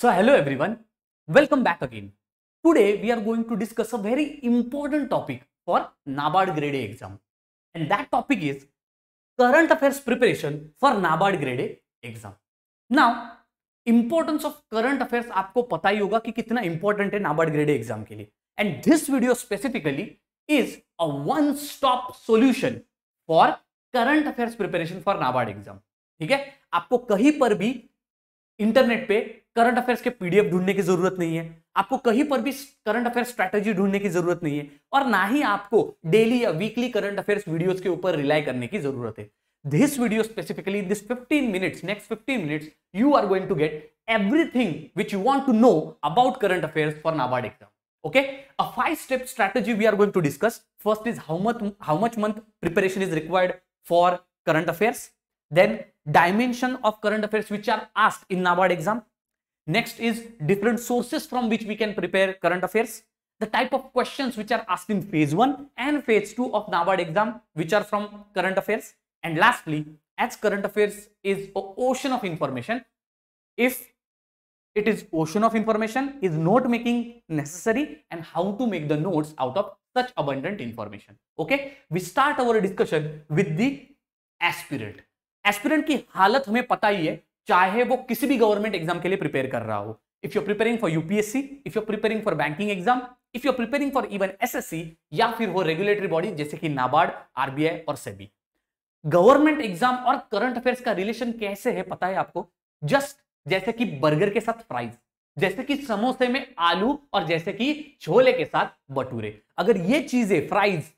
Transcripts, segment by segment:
So hello everyone, welcome back again. Today we are going to discuss a very important topic for NABARD grade A exam. And that topic is current affairs preparation for NABARD grade A exam. Now importance of current affairs आपको पता ही होगा कि कितना important है NABARD grade exam के लिए and this video specifically is a one stop solution for current affairs preparation for NABARD exam ठीक है आपको कहीं पर भी इंटरनेट पे करंट अफेयर्स के पीडीएफ ढूंढने की जरूरत नहीं है आपको कहीं पर भी करंट अफेयर स्ट्रैटेजी ढूंढने की जरूरत नहीं है और ना ही आपको डेली या वीकली करंट अफेयर्स वीडियोस के ऊपर रिलाय करने की जरूरत है this video specifically this 15 minutes next 15 minutes you are going to get everything which you want to know about current affair for NABARD exam okay a five step strategy we are going to discuss first is how much how much month preparation is required for current affairs then dimension of current affairs which are asked in NABARD exam Next is different sources from which we can prepare current affairs. The type of questions which are asked in phase 1 and phase 2 of NABARD exam which are from current affairs. And lastly, as current affairs is ocean of information, if it is ocean of information, is note making necessary and how to make the notes out of such abundant information. Okay, we start our discussion with the aspirant. Aspirant ki halat हमें पता चाहे वो किसी भी government exam के लिए prepare कर रहा हो if you preparing for UPSC if you preparing for banking exam if you preparing for even C या फिर हो रेगुलेटरी बॉडी जैसे कि नाबार्ड आरबीआई और सेबी गवर्नमेंट एग्जाम और करंट अफेयर्स का रिलेशन कैसे है पता है आपको जस्ट जैसे कि बर्गर के साथ फ्राइज जैसे कि समोसे में आलू और जैसे कि छोले के साथ बटूरे अगर ये चीजें फ्राइज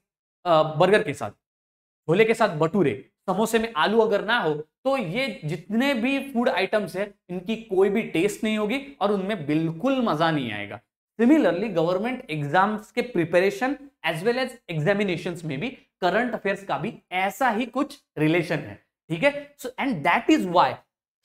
बर्गर के साथ छोले के साथ बटूरे समोसे में आलू अगर ना हो तो ये जितने भी फूड आइटम्स है इनकी कोई भी टेस्ट नहीं होगी और उनमें बिल्कुल मजा नहीं आएगा सिमिलरली गवर्नमेंट एग्जाम्स के preparation as well as examination में भी करंट अफेयर्स का भी ऐसा ही कुछ रिलेशन है ठीक है so and that is why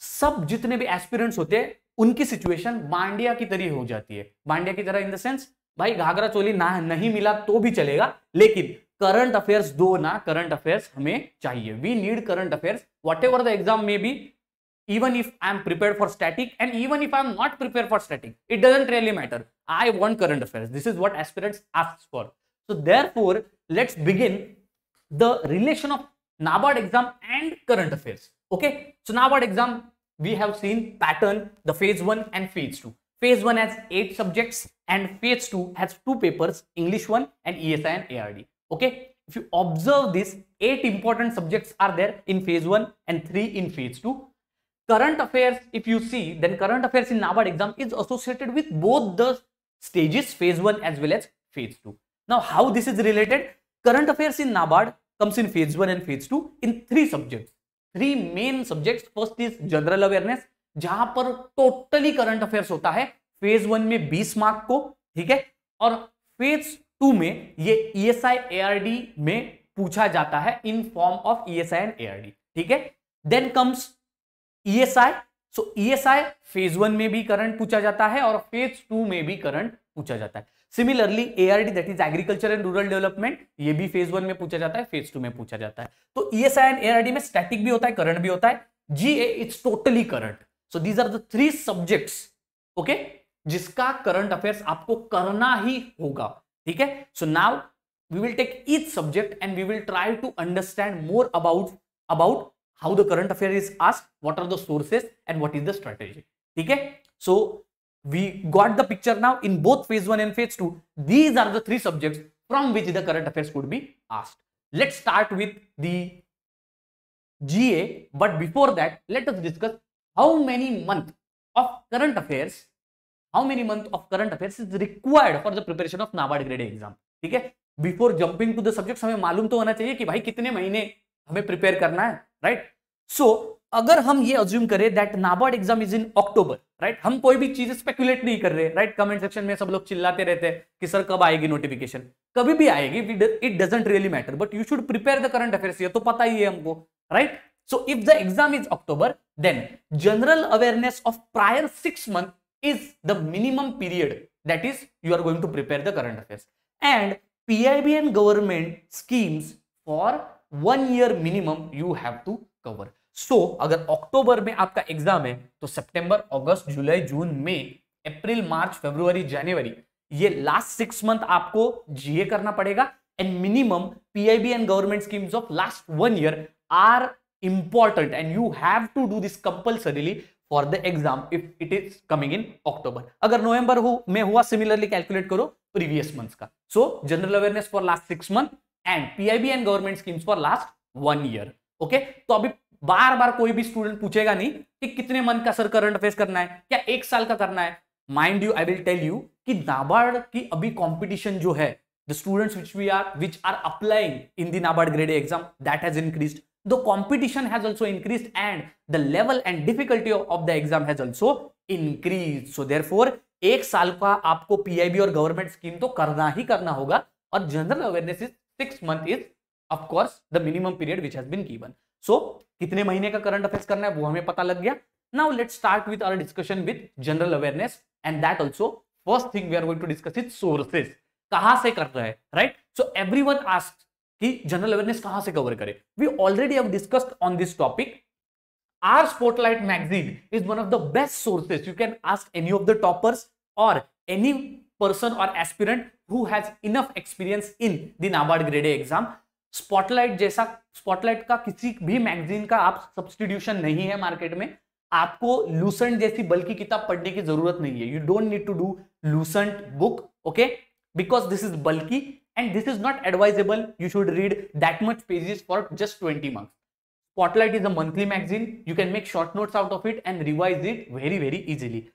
सब जितने भी एस्पिरेंट्स होते हैं उनकी सिचुएशन बांडिया की तरह हो जाती है बांडिया की तरह इन द सेंस भाई घाघरा चोली ना नहीं मिला तो भी चलेगा लेकिन करंट अफेयर्स दो ना करंट अफेयर्स हमें चाहिए we need current affairs whatever the exam में be even if I am prepare for static and even if I am not prepare for static it doesn't really matter I want current affairs this is what aspirants ask for so therefore let's begin the relation of NABARD exam and current affairs okay so NABARD exam we have seen pattern the phase one and phase to phase one has eight subjects and phase two has two papers English one and E S I Okay, if you observe this, eight important subjects are there in phase 1 and three in phase 2 Current affairs, if you see, then current affairs in NABARD exam is associated with both the stages, phase 1 as well as phase 2 Now, how this is related? Current affairs in NABARD comes in phase 1 and phase 2 in three subjects. three main subjects first is general awareness जहां पर totally current affairs होता है phase one में 20 mark को ठीक है और phase two में ये E S I A R D में पूछा जाता है in form of E S I and A ठीक है then comes E S I so E S I phase one में भी करंट पूछा जाता है और फेज टू में भी करंट पूछा जाता है similarly ARD that is agriculture and rural development ये भी फेज वन में पूछा जाता है फेज टू में पूछा जाता है तो ईएसआई एंड एआरडी में स्टैटिक भी होता है करंट भी होता है G A it's totally current so these are the three subjects okay जिसका करंट अफेयर्स आपको करना ही होगा Okay, so now we will take each subject and we will try to understand more about about how the current affairs is asked what are the sources and what is the strategy okay so we got the picture now in both phase 1 and phase 2 these are the three subjects from which the current affairs could be asked let's start with the ga but before that let us discuss how many month of current affairs how many month of current affairs is required for the preparation of NABARD grade exam ठीक है before jumping to the subject हमें मालूम तो होना चाहिए कि भाई कितने महीने हमें प्रिपेयर करना है राइट right? सो so, अगर हम ये अज्यूम करें that NABARD exam is in October right हम कोई भी चीज स्पेकुलेट नहीं कर रहे राइट कमेंट सेक्शन में सब लोग चिल्लाते रहते हैं कि सर कब आएगी नोटिफिकेशन कभी भी आएगी it doesn't really matter but you should prepare the current affairs ये तो पता ही है हमको right so if the exam is October then general awareness of prior six month is the minimum period that is you are going to prepare the current affairs and PIBN government schemes for one year minimum you have to cover so अगर October में आपका exam है तो सितंबर अगस्त जुलाई जून में अप्रैल मार्च फरवरी जनवरी ये last six month आपको GA करना पड़ेगा and minimum PIB and government schemes of last one year are important and you have to do this compulsorily for the exam if it is coming in October अगर नवंबर हो में हुआ similarly calculate करो previous month का so general awareness for last six month and PIB and government schemes for last one year okay तो अभी बार बार कोई भी स्टूडेंट पूछेगा नहीं कि कितने मंथ का सर करंट अफेयर करना है क्या एक साल का करना है mind you I will tell you कि नाबार्ड की अभी कॉम्पिटिशन जो है the students which we are which are applying in the NABARD grade exam that has increase the competition has also increased and the level and difficulty of the exam has also increased so therefore एक साल का आपको PIB और government scheme तो करना ही करना होगा और general awareness is six month is of course the minimum period which has been given so कितने महीने का करंट अफेयर्स करना है वो हमें पता लग गया now let start with our discussion with general awareness and that also first thing we are going to discuss is sources कहां से कर रहे हैं right so everyone ask कि जनरल अवेयरनेस कहां से कवर करे we already have discussed on this topic our Spotlight magazine is one of the best sources you can ask any of the toppers और any person और aspirant who has enough experience in the NABARD grade exam Spotlight जैसा Spotlight का किसी भी magazine का आप substitution नहीं है मार्केट में आपको लूसेंट जैसी बल्कि किताब पढ़ने की जरूरत नहीं है you don't need to do Lucent book okay because this is बल्कि And this is not advisable. You should read that much pages for just 20 marks. Spotlight is a monthly magazine. You can make short notes out of it and revise it very, very easily.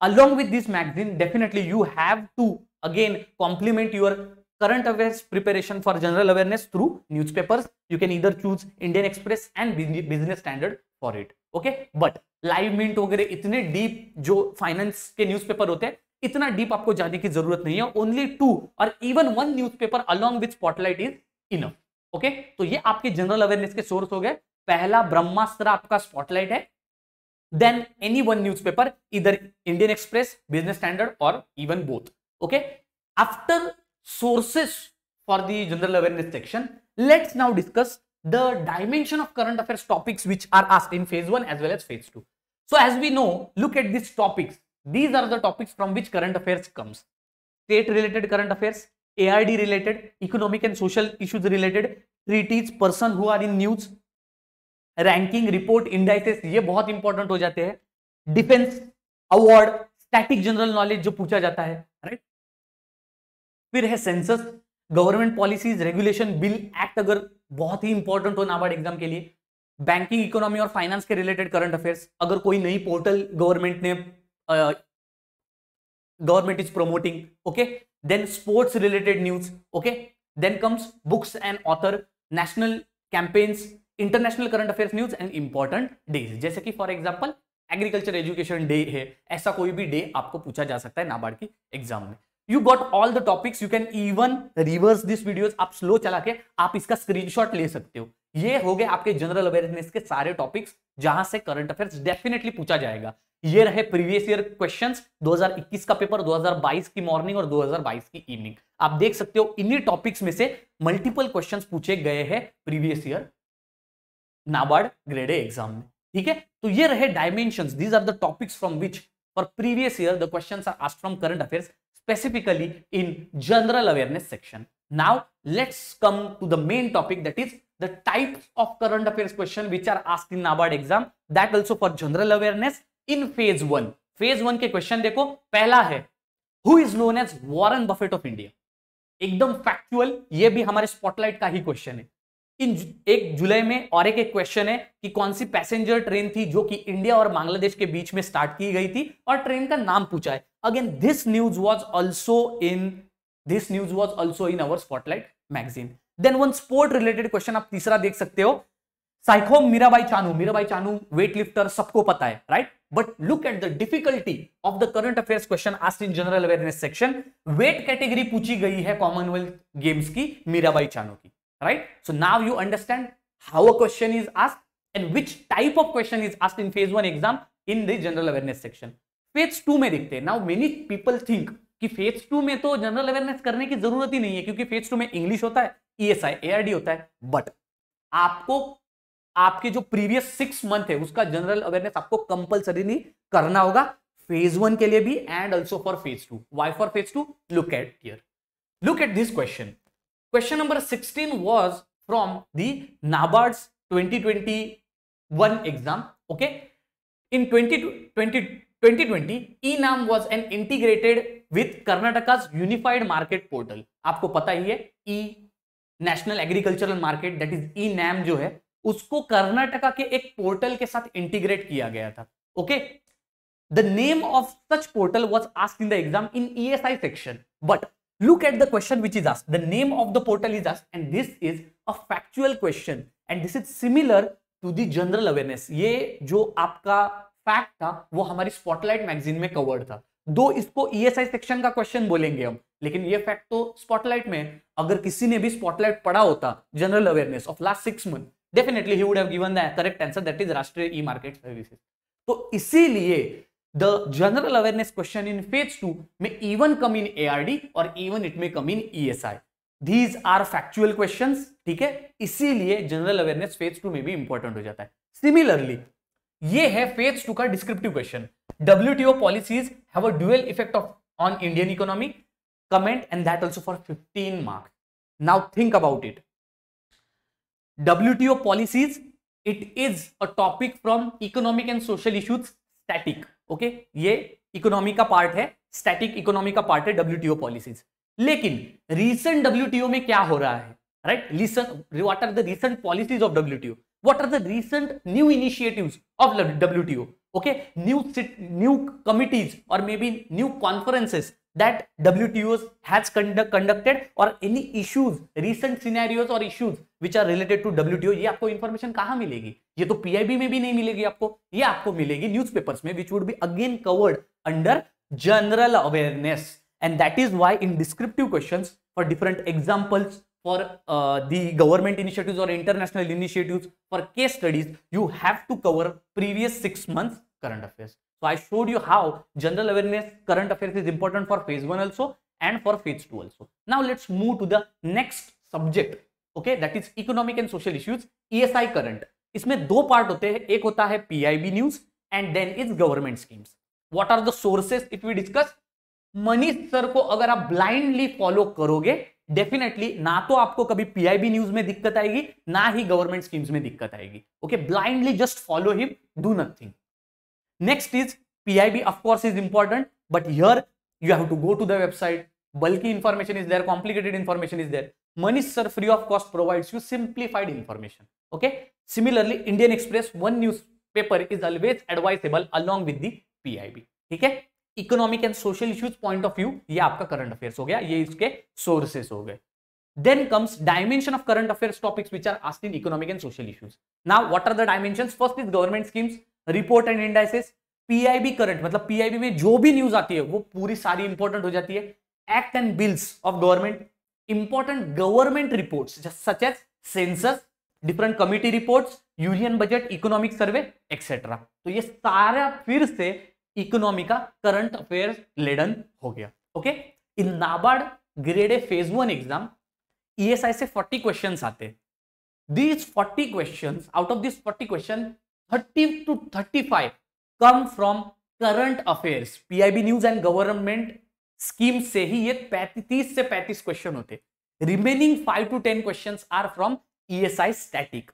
Along with this magazine, definitely you have to again complement your current affairs preparation for general awareness through newspapers. You can either choose Indian Express and Business Standard for it. Okay, but Live Mint वगैरह इतने deep जो finance के newspaper होते हैं इतना deep आपको जाने की जरूरत नहीं है ओनली टू और even one newspaper along with Spotlight is enough okay तो ये आपके जनरल अवेयरनेस के सोर्स हो गए पहला ब्रह्मास्त्र आपका स्पॉटलाइट है then any one newspaper इधर इंडियन एक्सप्रेस बिजनेस स्टैंडर्ड और even both okay after sources for the general awareness section let's now discuss the dimension of current affair topics which are asked in phase one as well as phase two so as we know look at this topics these are the topics from which current affairs comes state related current affairs aid related economic and social issues related treaties person who are in news ranking report indices ये बहुत important हो जाते हैं defence award static general knowledge जो पूछा जाता है right फिर है census government policies regulation bill act अगर बहुत ही इंपॉर्टेंट हो नाबार्ड एग्जाम के लिए बैंकिंग इकोनॉमी और फाइनेंस के रिलेटेड करंट अफेयर्स अगर कोई नई पोर्टल गवर्नमेंट ने government uh, government is promoting okay then sports related news okay then comes books and author national campaigns international current affairs news and important days जैसे कि for example agriculture education day है ऐसा कोई भी day आपको पूछा जा सकता है नाबार्ड की एग्जाम में you got all the topics you can even reverse this videos आप स्लो चला के आप इसका स्क्रीनशॉट ले सकते हो ये हो गए आपके जनरल अवेयरनेस के सारे टॉपिक्स जहां से करंट अफेयर्स डेफिनेटली पूछा जाएगा ये रहे प्रीवियस ईयर क्वेश्चंस 2021 का पेपर 2022 की मॉर्निंग और 2022 की इवनिंग आप देख सकते हो इन्हीं टॉपिक्स में से मल्टीपल क्वेश्चंस पूछे गए हैं previous year NABARD grade exam में ठीक है तो ये रहे dimension these are the topics from which for previous year the question are asked from current affair specifically in general awareness section Now, let's come to the main topic that is the types of current affairs question which are asked in NABARD exam that also for general awareness in phase one phase one के question देखो पहला है who is known as Warren Buffett of India एकदम factual ये भी हमारे spotlight का ही question है इन एक जुलाई में और एक एक क्वेश्चन है कि कौन सी पैसेंजर ट्रेन थी जो कि इंडिया और बांग्लादेश के बीच में स्टार्ट की गई थी और ट्रेन का नाम पूछा है again this news was also in this news was also in our Spotlight magazine then one sport related question आप तीसरा देख सकते हो साइको मीराबाई चानू मीराबाई चानू वेट लिफ्टर सबको पता है right but look at the difficulty of the current affairs question asked in general awareness section weight category पूछी गई है कॉमनवेल्थ गेम्स की मीराबाई चानू की right so now you understand how a question is asked and which type of question is asked in phase one exam in the general awareness section phase two में देखते हैं now many people think कि phase two में तो general awareness करने की जरूरत ही नहीं है क्योंकि फेज टू में इंग्लिश होता है ईएसआई e होता है बट आपको आपके जो प्रीवियस सिक्स मंथ है उसका जनरल अवेयरनेस आपको कंपल्सरीली करना होगा फेज वन के लिए भी and also for phase two why for phase two look at here look at this question question number sixteen was from the NABARD's 2021 exam okay in twenty 2020 E NAM was an integrated with Karnataka unified market portal आपको पता ही है E e national agricultural market that is E NAM जो है उसको कर्नाटका के एक portal के साथ इंटीग्रेट किया गया था okay the name of such portal was ask in the exam in E S I section but look at the question which is asked the name of the portal is asked and this is a factual question and this is similar to the general awareness ये जो आपका fact था वो हमारी spotlight magazine में covered था दो इसको ईएसआई e सेक्शन का क्वेश्चन बोलेंगे हम लेकिन ये फैक्ट तो स्पॉटलाइट में अगर किसी ने भी स्पॉटलाइट पढ़ा होता general awareness of last six month definitely would have given the correct answer that is Rashtriya E market services तो इसीलिए the general awareness question in phase two में इवन कम इन एआरडी और इवन इट में come in ESI these are factual question ठीक है इसीलिए general awareness phase two में भी इंपॉर्टेंट हो जाता है सिमिलरली ये है फेज टू का descriptive question W O policies है dual effect of on Indian economy comment and that also for fifteen marks now think about it WTO policies it is a topic from economic and social issues static okay ये economy का part है static economy का part है WTO policies लेकिन recent WTO में क्या हो रहा है right listen what are the recent policies of WTO what are the recent new initiatives of WTO? Okay, new sit, new committees or maybe new conferences that WTO has conduct, conducted और any issues, recent scenarios और issues which are related to WTO ये आपको information कहाँ मिलेगी ये तो PIB में भी नहीं मिलेगी आपको ये आपको मिलेगी newspapers में which would be again covered under general awareness and that is why in descriptive questions for different examples for uh, the government initiatives or international initiatives for case studies, you have to cover previous 6 months current affairs. So I showed you how general awareness current affairs is important for phase 1 also and for phase 2 also. Now let's move to the next subject. Okay, that is economic and social issues, ESI current. इसमें दो part होते हैं एक होता है PIB news and then is government schemes what are the sources if we discuss Manish sir को अगर आप ब्लाइंडली फॉलो करोगे डेफिनेटली ना तो आपको कभी पीआईबी न्यूज में दिक्कत आएगी ना ही गवर्नमेंट स्कीम्स में दिक्कत आएगी okay blindly just follow him do nothing next is PIB of of course is important but here you have to go to the website बल्कि information is there complicated information is there Manish sir free of cost provides you simplified information okay similarly Indian Express one newspaper is always advisable along with the I ठीक है economic and social issues point of view ये आपका current affairs हो गया ये इसके sources हो गए then comes dimension of current affairs topics which are asked in economic and social issues now what are the dimensions first is government schemes report and indices PIB current मतलब PIB में जो भी news आती है वो पूरी सारी important हो जाती है act and bills of government important government reports such as census different committee reports union budget economic survey etcetera तो ये सारा फिर से इकोनॉमी का करंट अफेयर लेडन हो गया okay in NABARD grade A phase one exam ई से 40 क्वेश्चन आते these 40 question out of this 40 question 30 to 35 come from current affairs PIB news and government scheme से ही ये पैंतीस से पैंतीस क्वेश्चन होते remaining five to ten question are from ESI static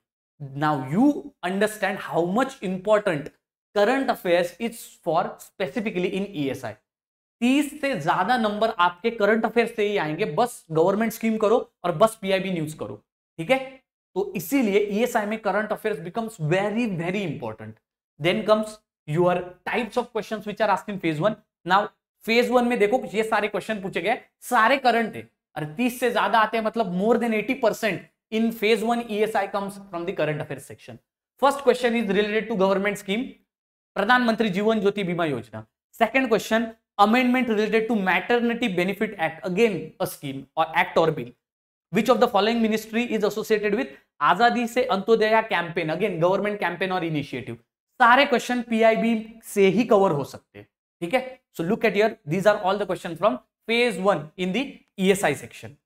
now you understand how much important current affairs is for specifically in ESI e तीस से ज्यादा नंबर आपके करंट अफेयर्स से ही आएंगे बस गवर्नमेंट स्कीम करो और बस पीआईबी न्यूज करो ठीक है तो इसीलिए ईएसआई e में current affairs becomes very very important then comes your types of question which are ask phase one now phase one में देखो ये सारे क्वेश्चन पूछे गए सारे करंट है और तीस से ज्यादा आते हैं मतलब more than eighty percent in phase one ESI comes from the current affair section first question is related to government scheme Pradhan Mantri Jeevan Jyoti Bima Yojana second question amendment related to maternity benefit act again a scheme और act और bill which of the following ministry is associated with Azadi Se Antyodaya campaign again government campaign और initiative सारे question PIB से ही cover हो सकते हैं ठीक है so look at your these are all the question from phase one in the I section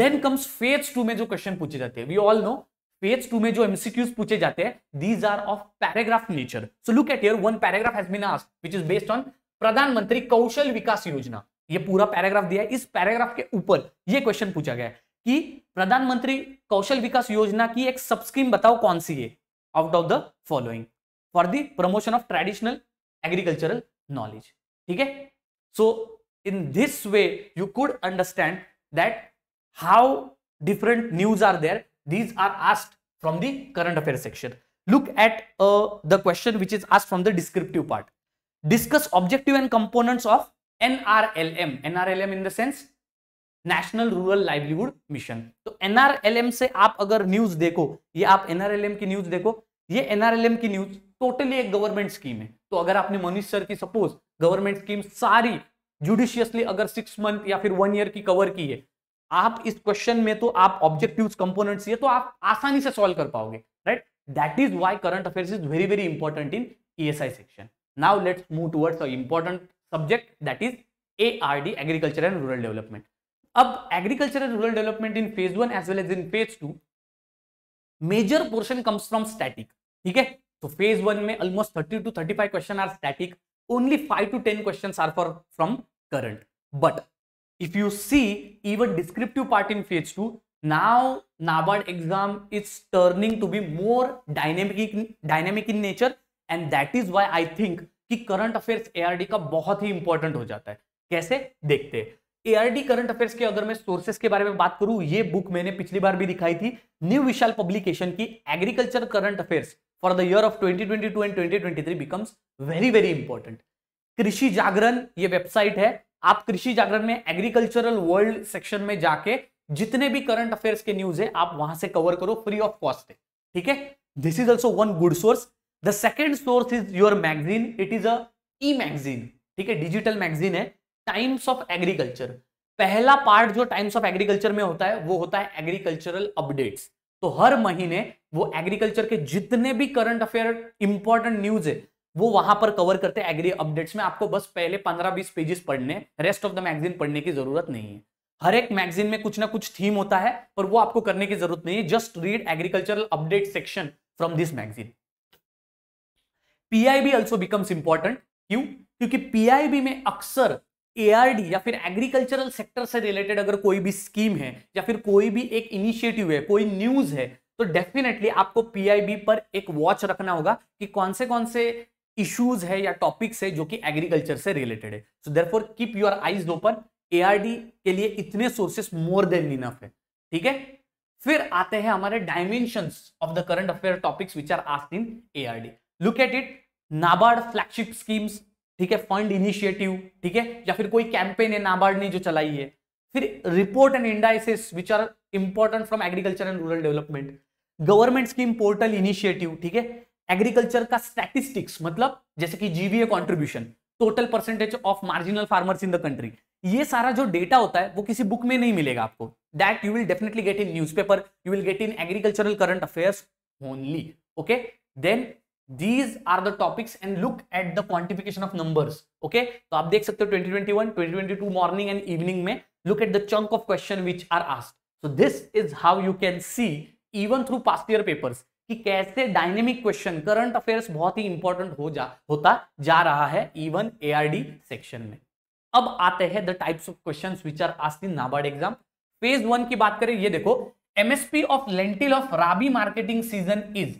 then comes phase two में जो क्वेश्चन पूछे जाते हैं we all know phase two में जो एमसीक्यूज पूछे जाते हैं these are of paragraph nature so look at your one paragraph has been asked which is based on Pradhan Mantri Kaushal विकास योजना ये पूरा पैराग्राफ दिया है इस पैराग्राफ के ऊपर ये क्वेश्चन पूछा गया है कि प्रधानमंत्री कौशल विकास योजना की एक सबस्कीम बताओ कौन सी है out of the following for the promotion of traditional agricultural knowledge ठीक है so in this way you could understand that how different news are there These are asked from the current affairs section. Look at uh, the question which is asked from the descriptive part. Discuss objective and components of NRLM. NRLM in the sense national rural livelihood mission तो NRLM से आप अगर news देखो ये आप NRLM की news देखो ये एनआरएलएम की न्यूज टोटली एक गवर्नमेंट स्कीम है तो अगर आपने मनीष सर की सपोज गवर्नमेंट स्कीम सारी जुडिशियसली अगर सिक्स मंथ या फिर वन ईयर की कवर की है आप इस क्वेश्चन में तो आप ऑब्जेक्टिव कंपोनेंट ये तो आप आसानी से सॉल्व कर पाओगे right that is why current affair is very very important in ESI section now let's move towards important subject that is ARD agriculture and rural development अब agriculture and rural development in phase one as well as in phase two major portion comes from static ठीक है तो phase one में almost thirty to thirty five question are static only five to ten question are for from current but if you see even descriptive part in phase 2 now NABARD exam is turning to be more dynamic dynamic in nature and that is why I think कि current affairs ARD का बहुत ही important हो जाता है कैसे देखते हैं एआरडी करंट अफेयर्स के अगर मैं सोर्सेस के बारे में बात करूं ये बुक मैंने पिछली बार भी दिखाई थी न्यू विशाल पब्लिकेशन की agriculture current affairs for the year of 2022 and 2023 becomes very very important Krishi Jagran ये वेबसाइट है आप कृषि जागरण में एग्रीकल्चरल वर्ल्ड सेक्शन में जाके जितने भी करंट अफेयर्स के न्यूज है आप वहां से कवर करो फ्री ऑफ कॉस्ट है ठीक है this is also one good source the second source is your magazine it is e magazine ठीक है डिजिटल मैगजीन है टाइम्स ऑफ एग्रीकल्चर पहला पार्ट जो टाइम्स ऑफ एग्रीकल्चर में होता है वो होता है एग्रीकल्चरल अपडेट्स तो हर महीने वो एग्रीकल्चर के जितने भी करंट अफेयर इंपॉर्टेंट न्यूज है वो वहां पर कवर करते हैं एग्री अपडेट्स में आपको बस पहले पंद्रह बीस पेजेस पढ़ने रेस्ट ऑफ द मैगजीन पढ़ने की जरूरत नहीं है हर एक मैगजीन में कुछ ना कुछ थीम होता है पर वो आपको करने की जरूरत नहीं है just read agricultural update section from this magazine PIB also becomes important क्यों क्योंकि पीआईबी में अक्सर एआरडी या फिर एग्रीकल्चरल सेक्टर से रिलेटेड अगर कोई भी स्कीम है या फिर कोई भी एक इनिशिएटिव है कोई न्यूज है तो डेफिनेटली आपको पीआईबी पर एक वॉच रखना होगा कि कौन से कौन से इश्यूज है या टॉपिक्स है जो कि एग्रीकल्चर से रिलेटेड है so therefore keep your eyes open A के लिए इतने सोर्सेस मोर देन इनफ है ठीक है फिर आते हैं हमारे dimension of the current affair topics which are asked in ARD look at it NABARD flagship schemes ठीक है फंड इनिशिएटिव ठीक है या फिर कोई कैंपेन है नाबार्ड ने जो चलाई है फिर report and indices which are important from agriculture and rural development government scheme portal initiative ठीक है एग्रीकल्चर का स्टैटिस्टिक्स मतलब जैसे कि GVA contribution total percentage of marginal farmers in the country ये सारा जो डेटा होता है वो किसी बुक में नहीं मिलेगा आपको that you will definitely get in newspaper you will get in agricultural current affairs only okay then these are the topics and look at the quantification of number okay तो आप देख सकते हो 2021 2022 morning and evening में look at the chunk of question which are asked so this is how you can see even through past year papers कि कैसे dynamic question current affairs बहुत ही इंपॉर्टेंट हो जा होता जा रहा है इवन ए सेक्शन में अब आते हैं the types of question which are asked in NABARD exam phase one की बात करें ये देखो MSP of lentil of rabi marketing season is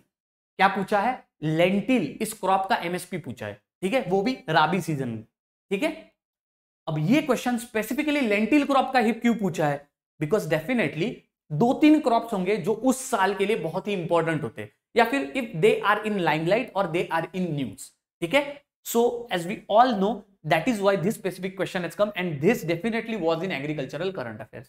क्या पूछा है लेंटिल इस क्रॉप का एमएसपी पूछा है ठीक है वो भी राबी सीजन में ठीक है अब ये क्वेश्चन स्पेसिफिकली लेंटिल क्रॉप का ही क्यों पूछा है बिकॉज डेफिनेटली दो तीन क्रॉप होंगे जो उस साल के लिए बहुत ही इंपॉर्टेंट होते हैं या फिर if they are in limelight और दे आर इन न्यूज ठीक है so as we all know that is why this specific question this definitely was in agricultural current affair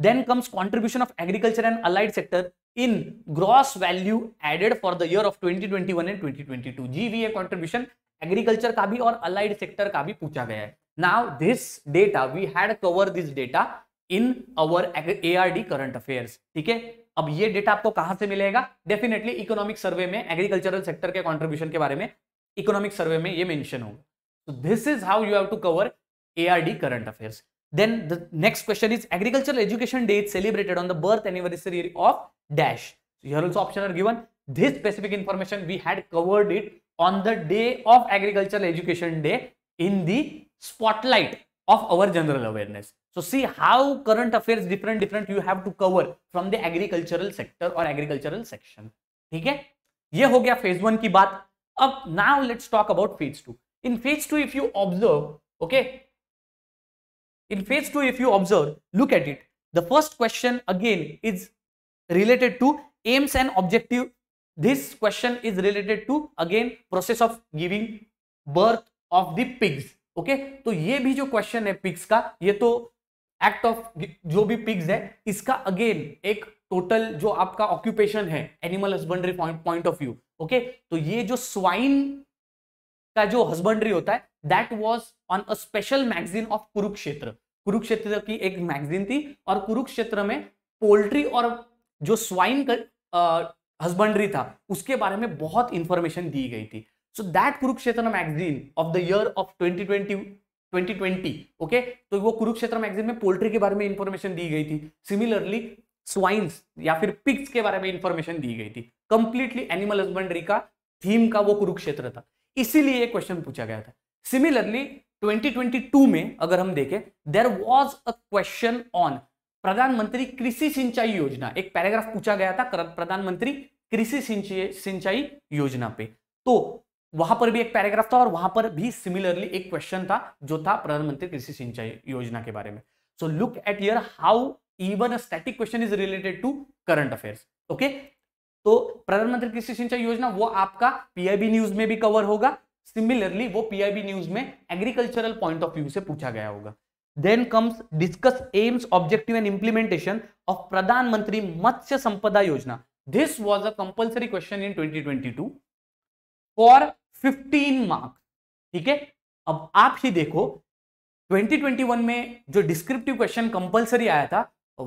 then comes contribution of agriculture and allied sector in gross value added for the year of twenty twenty one and twenty twenty two G V A contribution agriculture का भी और allied sector का भी पूछा गया है now this data we had cover this data in our A R D current affair ठीक है अब ये डेटा आपको कहां से मिलेगा डेफिनेटली इकोनॉमिक सर्वे में एग्रीकल्चरल सेक्टर के कॉन्ट्रीब्यूशन के बारे में इकोनॉमिक सर्वे में ये मेंशन होगा तो this is how you have to cover A R D current affair then the next question is agricultural education day is celebrated on the birth anniversary of dash option are given this specific information we had covered it on the day of agricultural education day in the spotlight of our general awareness. So see how current affairs different different you have to cover from the agricultural sector or agricultural section. ठीक है ये हो गया phase one की बात अब now let's talk about phase two. In phase two if you observe okay in phase two if you observe look at it the first question again is related to aims and objective this question is related to again process of giving birth of the pigs okay तो ये भी जो question है pics का ये तो act of जो भी पिक्स है इसका अगेन एक टोटल जो आपका ऑक्यूपेशन है animal husbandry point of view okay तो ये जो स्वाइन का जो हस्बेंड्री होता है that was on a special magazine of Kurukshetra Kurukshetra की एक मैगजीन थी और कुरुक्षेत्र में पोल्ट्री और जो स्वाइन का हस्बेंड्री था उसके बारे में बहुत इंफॉर्मेशन दी गई थी so that Kurukshetra magazine of the year of 2020 2020 okay okay? तो वो कुरुक्षेत्र मैगजीन में पोल्ट्री के बारे में इंफॉर्मेशन दी गई थी सिमिलरली स्वाइंस या फिर पिक्स के बारे में इंफॉर्मेशन दी गई थी कंप्लीटली एनिमल हस्बेंड्री का थीम का वो कुरुक्षेत्र था इसीलिए ये क्वेश्चन पूछा गया था सिमिलरली 2022 में अगर हम देखें there was a question on Pradhan Mantri Krishi सिंचाई योजना एक पैराग्राफ पूछा गया था प्रधानमंत्री कृषि सिंचाई योजना पे तो वहां पर भी एक पैराग्राफ था और वहां पर भी सिमिलरली एक क्वेश्चन था जो था प्रधानमंत्री कृषि सिंचाई योजना के बारे में so look at your how even a static question is related to current affairs okay तो प्रधानमंत्री कृषि सिंचाई योजना वो आपका पीआईबी न्यूज में भी कवर होगा सिमिलरली वो पीआईबी न्यूज में एग्रीकल्चरल पॉइंट ऑफ व्यू से पूछा गया होगा then comes discuss aims objective and implementation of Pradhan Mantri Matsya Sampada Yojana this was a compulsory question in twenty twenty two for 15 marks ठीक है अब आप ही देखो 2021 में जो डिस्क्रिप्टिव क्वेश्चन कंपलसरी आया था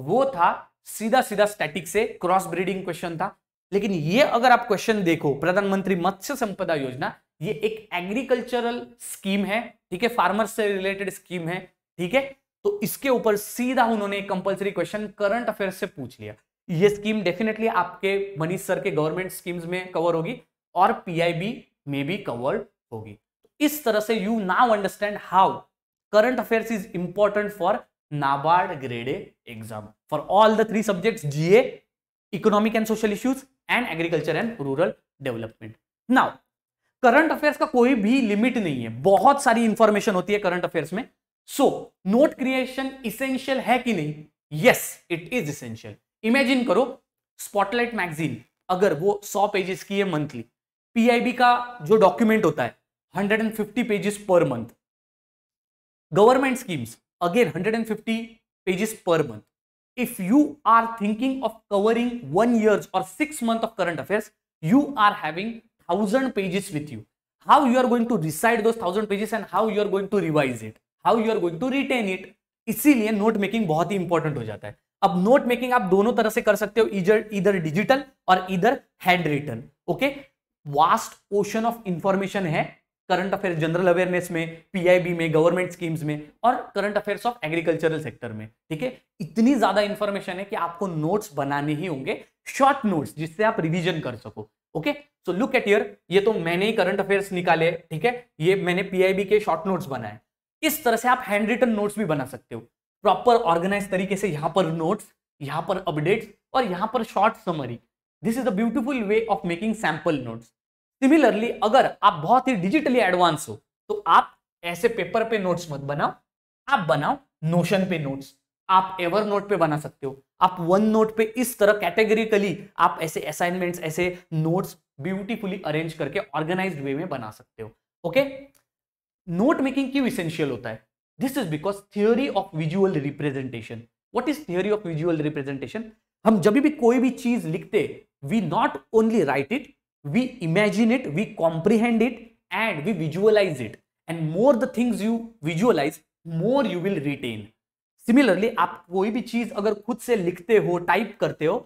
वो था सीधा सीधा स्टैटिक से क्रॉस ब्रीडिंग क्वेश्चन था लेकिन ये अगर आप क्वेश्चन देखो प्रधानमंत्री मत्स्य संपदा योजना ये एक एग्रीकल्चरल स्कीम है ठीक है फार्मर्स से रिलेटेड स्कीम है ठीक है तो इसके ऊपर सीधा उन्होंने कंपलसरी क्वेश्चन करंट अफेयर से पूछ लिया ये स्कीम डेफिनेटली आपके मनीष सर के गवर्नमेंट स्कीम्स में कवर होगी और पीआईबी मे बी कवर्ड होगी तो इस तरह से you now understand how current affairs is important for NABARD grade exam for all the three subject GA economic and social issues and agriculture and rural development now current affairs का कोई भी limit नहीं है बहुत सारी information होती है current affairs में सो नोट क्रिएशन इसेंशियल है कि नहीं yes it is essential imagine करो स्पॉटलाइट मैगजीन अगर वो सौ पेजेस की है मंथली पीआईबी का जो डॉक्यूमेंट होता है 150 पेजेस पर month government schemes again 150 pages पर month if you are thinking of covering one years और six month of current affairs you are having thousand pages with you how you are going to recite दो thousand pages and how you are going to revise it how you are going to retain it इसीलिए note making बहुत ही important हो जाता है अब note making आप दोनों तरह से कर सकते हो इधर इधर डिजिटल और इधर hand written okay vast ocean of information है करंट अफेयर जनरल अवेयरनेस में पीआईबी में गवर्नमेंट स्कीम्स में और current affairs of agricultural sector में ठीक है इतनी ज्यादा इंफॉर्मेशन है कि आपको नोट्स बनाने ही होंगे शॉर्ट नोट्स जिससे आप रिवीजन कर सको okay so look at year ये तो मैंने ही करंट अफेयर्स निकाले ठीक है ये मैंने पी के शॉर्ट नोट्स बनाए इस तरह से आप हैंड रिटन नोट्स भी बना सकते हो प्रॉपर ऑर्गेनाइज तरीके से यहाँ पर नोट्स यहाँ पर अपडेट्स और यहाँ पर short summary this is a beautiful way of making sample notes similarly अगर आप बहुत ही डिजिटली एडवांस हो तो आप ऐसे पेपर पे नोट्स मत बनाओ आप बनाओ नोशन पे नोट्स आप एवर नोट पे बना सकते हो आप वन नोट पे इस तरह कैटेगरिकली आप ऐसे असाइनमेंट्स ऐसे नोट्स ब्यूटीफुली अरेंज करके ऑर्गेनाइज वे में बना सकते हो ओके नोट मेकिंग क्यों इसेंशियल होता है this is because theory of visual representation what is theory of visual representation हम जब भी कोई भी चीज लिखते we not only write it we imagine it, we comprehend it, and we visualize it. And more the things you visualize, more you will retain. Similarly, आप कोई भी चीज अगर खुद से लिखते हो टाइप करते हो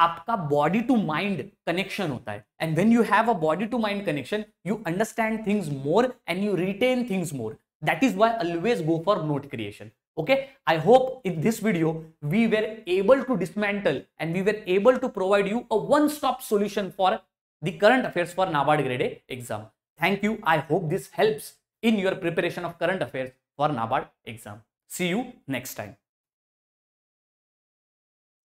आपका बॉडी टू माइंड कनेक्शन होता है and when you have a body to mind connection you understand things more and you retain things more that is why always go for note creation okay i hope in this video we were able to dismantle and we were able to provide you a one stop solution for the current affairs for NABARD grade A exam. Thank you. I hope this helps in your preparation of current affairs for NABARD exam. See you next time.